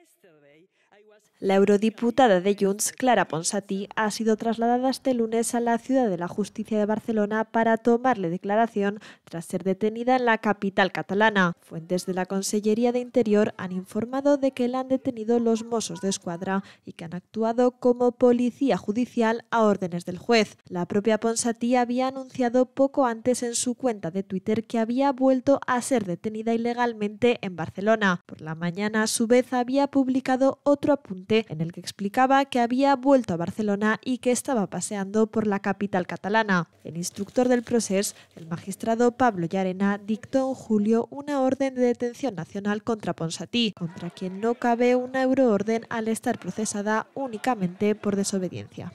yesterday La eurodiputada de Junts, Clara Ponsatí, ha sido trasladada este lunes a la Ciudad de la Justicia de Barcelona para tomarle declaración tras ser detenida en la capital catalana. Fuentes de la Consellería de Interior han informado de que la han detenido los Mossos de Escuadra y que han actuado como policía judicial a órdenes del juez. La propia Ponsatí había anunciado poco antes en su cuenta de Twitter que había vuelto a ser detenida ilegalmente en Barcelona. Por la mañana, a su vez, había publicado otro apunte en el que explicaba que había vuelto a Barcelona y que estaba paseando por la capital catalana. El instructor del proceso, el magistrado Pablo Yarena, dictó en julio una orden de detención nacional contra Ponsatí, contra quien no cabe una euroorden al estar procesada únicamente por desobediencia.